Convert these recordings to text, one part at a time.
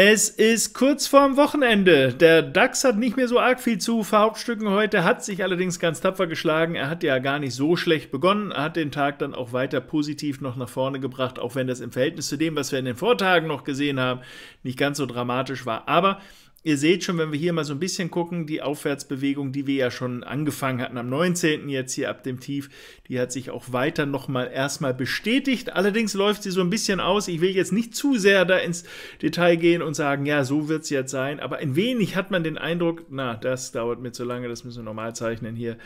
Es ist kurz vorm Wochenende. Der DAX hat nicht mehr so arg viel zu verhauptstücken heute, hat sich allerdings ganz tapfer geschlagen. Er hat ja gar nicht so schlecht begonnen, er hat den Tag dann auch weiter positiv noch nach vorne gebracht, auch wenn das im Verhältnis zu dem, was wir in den Vortagen noch gesehen haben, nicht ganz so dramatisch war. Aber Ihr seht schon, wenn wir hier mal so ein bisschen gucken, die Aufwärtsbewegung, die wir ja schon angefangen hatten am 19. jetzt hier ab dem Tief, die hat sich auch weiter nochmal erstmal bestätigt. Allerdings läuft sie so ein bisschen aus. Ich will jetzt nicht zu sehr da ins Detail gehen und sagen, ja, so wird es jetzt sein. Aber ein wenig hat man den Eindruck, na, das dauert mir zu lange, das müssen wir normal zeichnen hier.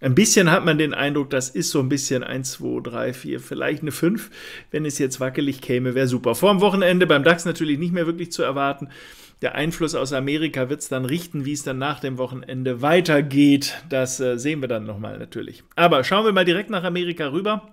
Ein bisschen hat man den Eindruck, das ist so ein bisschen 1, 2, 3, 4, vielleicht eine 5. Wenn es jetzt wackelig käme, wäre super. Vor dem Wochenende beim DAX natürlich nicht mehr wirklich zu erwarten der Einfluss aus Amerika wird es dann richten, wie es dann nach dem Wochenende weitergeht. Das äh, sehen wir dann nochmal natürlich. Aber schauen wir mal direkt nach Amerika rüber.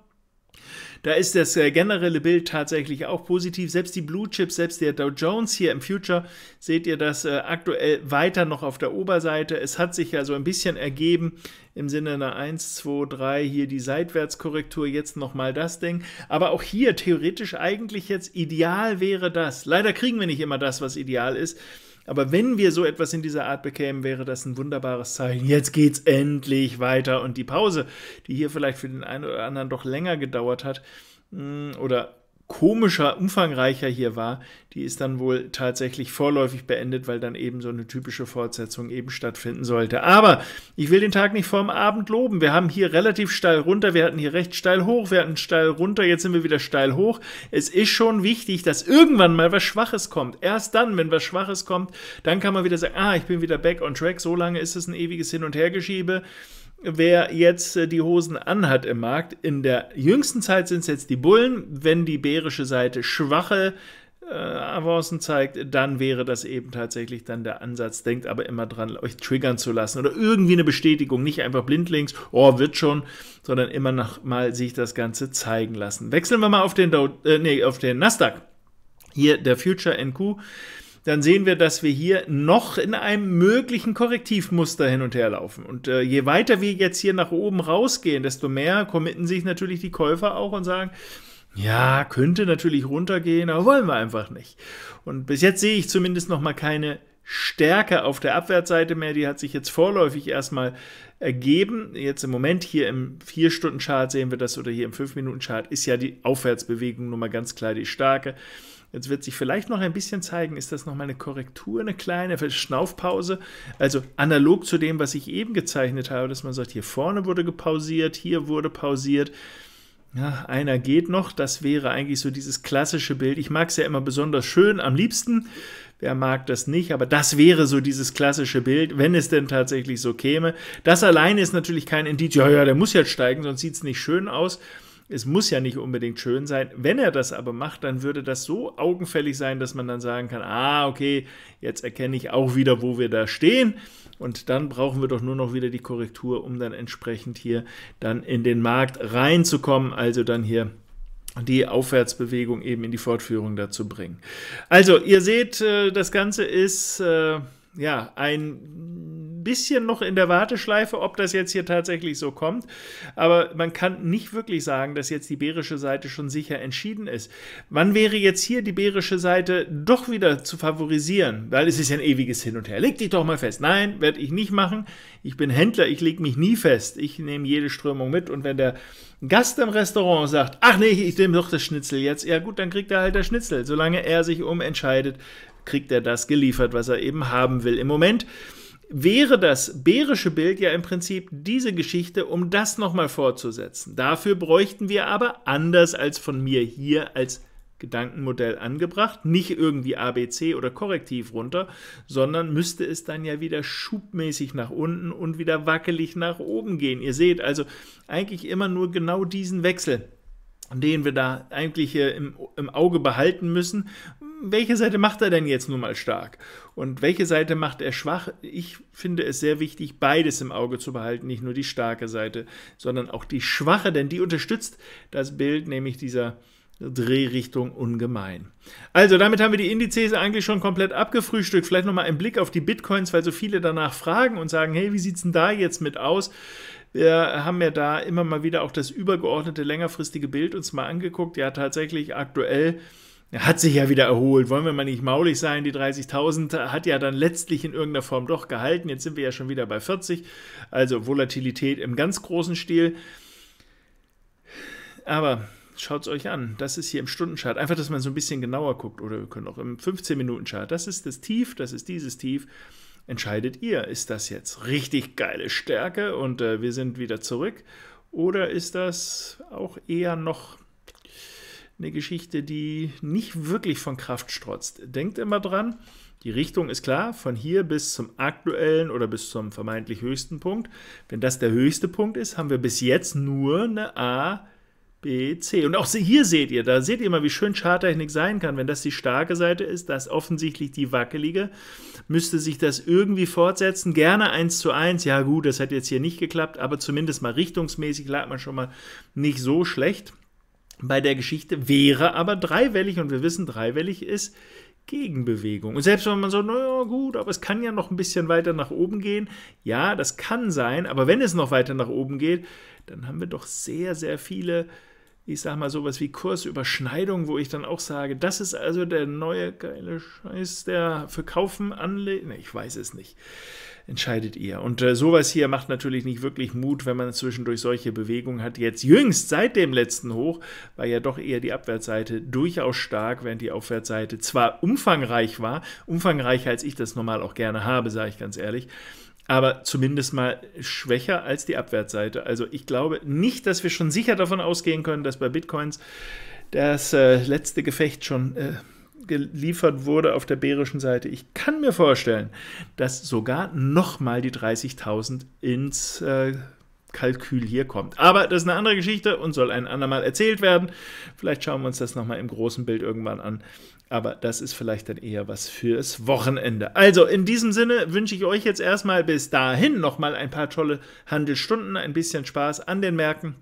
Da ist das äh, generelle Bild tatsächlich auch positiv. Selbst die Blue Chips, selbst der Dow Jones hier im Future, seht ihr das äh, aktuell weiter noch auf der Oberseite. Es hat sich ja so ein bisschen ergeben im Sinne einer 1, 2, 3 hier die Seitwärtskorrektur, jetzt nochmal das Ding. Aber auch hier theoretisch eigentlich jetzt ideal wäre das. Leider kriegen wir nicht immer das, was ideal ist. Aber wenn wir so etwas in dieser Art bekämen, wäre das ein wunderbares Zeichen. Jetzt geht's endlich weiter. Und die Pause, die hier vielleicht für den einen oder anderen doch länger gedauert hat, mm, oder komischer, umfangreicher hier war, die ist dann wohl tatsächlich vorläufig beendet, weil dann eben so eine typische Fortsetzung eben stattfinden sollte. Aber ich will den Tag nicht vorm Abend loben. Wir haben hier relativ steil runter, wir hatten hier recht steil hoch, wir hatten steil runter, jetzt sind wir wieder steil hoch. Es ist schon wichtig, dass irgendwann mal was Schwaches kommt. Erst dann, wenn was Schwaches kommt, dann kann man wieder sagen, ah, ich bin wieder back on track. So lange ist es ein ewiges Hin- und Hergeschiebe wer jetzt äh, die Hosen anhat im Markt. In der jüngsten Zeit sind es jetzt die Bullen. Wenn die bärische Seite schwache äh, Avancen zeigt, dann wäre das eben tatsächlich dann der Ansatz. Denkt aber immer dran, euch triggern zu lassen oder irgendwie eine Bestätigung, nicht einfach blindlings, oh, wird schon, sondern immer noch mal sich das Ganze zeigen lassen. Wechseln wir mal auf den, Do äh, nee, auf den Nasdaq. Hier der Future NQ dann sehen wir, dass wir hier noch in einem möglichen Korrektivmuster hin und her laufen. Und äh, je weiter wir jetzt hier nach oben rausgehen, desto mehr committen sich natürlich die Käufer auch und sagen, ja, könnte natürlich runtergehen, aber wollen wir einfach nicht. Und bis jetzt sehe ich zumindest noch mal keine Stärke auf der Abwärtsseite mehr, die hat sich jetzt vorläufig erstmal ergeben. Jetzt im Moment hier im 4-Stunden-Chart sehen wir das oder hier im 5-Minuten-Chart ist ja die Aufwärtsbewegung nun mal ganz klar die starke. Jetzt wird sich vielleicht noch ein bisschen zeigen, ist das nochmal eine Korrektur, eine kleine Schnaufpause. Also analog zu dem, was ich eben gezeichnet habe, dass man sagt, hier vorne wurde gepausiert, hier wurde pausiert. Ja, einer geht noch. Das wäre eigentlich so dieses klassische Bild. Ich mag es ja immer besonders schön, am liebsten. Wer mag das nicht? Aber das wäre so dieses klassische Bild, wenn es denn tatsächlich so käme. Das alleine ist natürlich kein Indiz. Ja, ja, der muss jetzt steigen, sonst sieht es nicht schön aus. Es muss ja nicht unbedingt schön sein. Wenn er das aber macht, dann würde das so augenfällig sein, dass man dann sagen kann, ah, okay, jetzt erkenne ich auch wieder, wo wir da stehen. Und dann brauchen wir doch nur noch wieder die Korrektur, um dann entsprechend hier dann in den Markt reinzukommen. Also dann hier die Aufwärtsbewegung eben in die Fortführung dazu bringen. Also, ihr seht, äh, das Ganze ist äh, ja ein bisschen noch in der Warteschleife, ob das jetzt hier tatsächlich so kommt. Aber man kann nicht wirklich sagen, dass jetzt die bärische Seite schon sicher entschieden ist. Wann wäre jetzt hier die bärische Seite doch wieder zu favorisieren? Weil es ist ja ein ewiges Hin und Her. Leg dich doch mal fest. Nein, werde ich nicht machen. Ich bin Händler, ich lege mich nie fest. Ich nehme jede Strömung mit und wenn der Gast im Restaurant sagt, ach nee, ich nehme doch das Schnitzel jetzt, ja gut, dann kriegt er halt das Schnitzel. Solange er sich umentscheidet, kriegt er das geliefert, was er eben haben will. Im Moment wäre das bärische Bild ja im Prinzip diese Geschichte, um das nochmal fortzusetzen. Dafür bräuchten wir aber, anders als von mir hier als Gedankenmodell angebracht, nicht irgendwie ABC oder korrektiv runter, sondern müsste es dann ja wieder schubmäßig nach unten und wieder wackelig nach oben gehen. Ihr seht also eigentlich immer nur genau diesen Wechsel den wir da eigentlich im, im Auge behalten müssen, welche Seite macht er denn jetzt nun mal stark? Und welche Seite macht er schwach? Ich finde es sehr wichtig, beides im Auge zu behalten, nicht nur die starke Seite, sondern auch die schwache, denn die unterstützt das Bild, nämlich dieser Drehrichtung ungemein. Also, damit haben wir die Indizes eigentlich schon komplett abgefrühstückt. Vielleicht nochmal ein Blick auf die Bitcoins, weil so viele danach fragen und sagen, hey, wie sieht es denn da jetzt mit aus? Wir haben ja da immer mal wieder auch das übergeordnete längerfristige Bild uns mal angeguckt. Ja, tatsächlich aktuell hat sich ja wieder erholt. Wollen wir mal nicht maulig sein? Die 30.000 hat ja dann letztlich in irgendeiner Form doch gehalten. Jetzt sind wir ja schon wieder bei 40. Also Volatilität im ganz großen Stil. Aber schaut es euch an. Das ist hier im Stundenchart. Einfach, dass man so ein bisschen genauer guckt. Oder wir können auch im 15-Minuten-Chart. Das ist das Tief, das ist dieses Tief. Entscheidet ihr, ist das jetzt richtig geile Stärke und äh, wir sind wieder zurück? Oder ist das auch eher noch eine Geschichte, die nicht wirklich von Kraft strotzt. Denkt immer dran, die Richtung ist klar, von hier bis zum aktuellen oder bis zum vermeintlich höchsten Punkt. Wenn das der höchste Punkt ist, haben wir bis jetzt nur eine A, B, C. Und auch hier seht ihr, da seht ihr mal, wie schön Charttechnik sein kann. Wenn das die starke Seite ist, das offensichtlich die wackelige, müsste sich das irgendwie fortsetzen. Gerne 1 zu 1. Ja gut, das hat jetzt hier nicht geklappt, aber zumindest mal richtungsmäßig lag man schon mal nicht so schlecht bei der Geschichte, wäre aber dreiwellig und wir wissen, dreiwellig ist Gegenbewegung. Und selbst wenn man so, naja, gut, aber es kann ja noch ein bisschen weiter nach oben gehen. Ja, das kann sein, aber wenn es noch weiter nach oben geht, dann haben wir doch sehr, sehr viele ich sag mal, sowas wie Kursüberschneidung, wo ich dann auch sage, das ist also der neue geile Scheiß, der Verkaufen Kaufen anlegt. ich weiß es nicht. Entscheidet ihr. Und äh, sowas hier macht natürlich nicht wirklich Mut, wenn man zwischendurch solche Bewegungen hat. Jetzt jüngst seit dem letzten Hoch war ja doch eher die Abwärtsseite durchaus stark, während die Aufwärtsseite zwar umfangreich war, umfangreicher als ich das normal auch gerne habe, sage ich ganz ehrlich aber zumindest mal schwächer als die Abwärtsseite. Also ich glaube nicht, dass wir schon sicher davon ausgehen können, dass bei Bitcoins das äh, letzte Gefecht schon äh, geliefert wurde auf der bärischen Seite. Ich kann mir vorstellen, dass sogar nochmal die 30.000 ins äh, Kalkül hier kommt. Aber das ist eine andere Geschichte und soll ein andermal erzählt werden. Vielleicht schauen wir uns das nochmal im großen Bild irgendwann an. Aber das ist vielleicht dann eher was fürs Wochenende. Also in diesem Sinne wünsche ich euch jetzt erstmal bis dahin nochmal ein paar tolle Handelsstunden, ein bisschen Spaß an den Märkten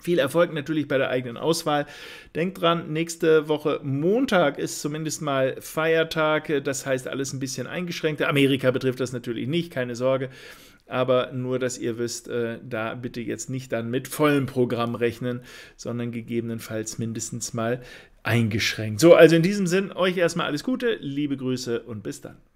viel Erfolg natürlich bei der eigenen Auswahl. Denkt dran, nächste Woche Montag ist zumindest mal Feiertag. Das heißt, alles ein bisschen eingeschränkter. Amerika betrifft das natürlich nicht, keine Sorge. Aber nur, dass ihr wisst, äh, da bitte jetzt nicht dann mit vollem Programm rechnen, sondern gegebenenfalls mindestens mal eingeschränkt. So, also in diesem Sinn, euch erstmal alles Gute, liebe Grüße und bis dann.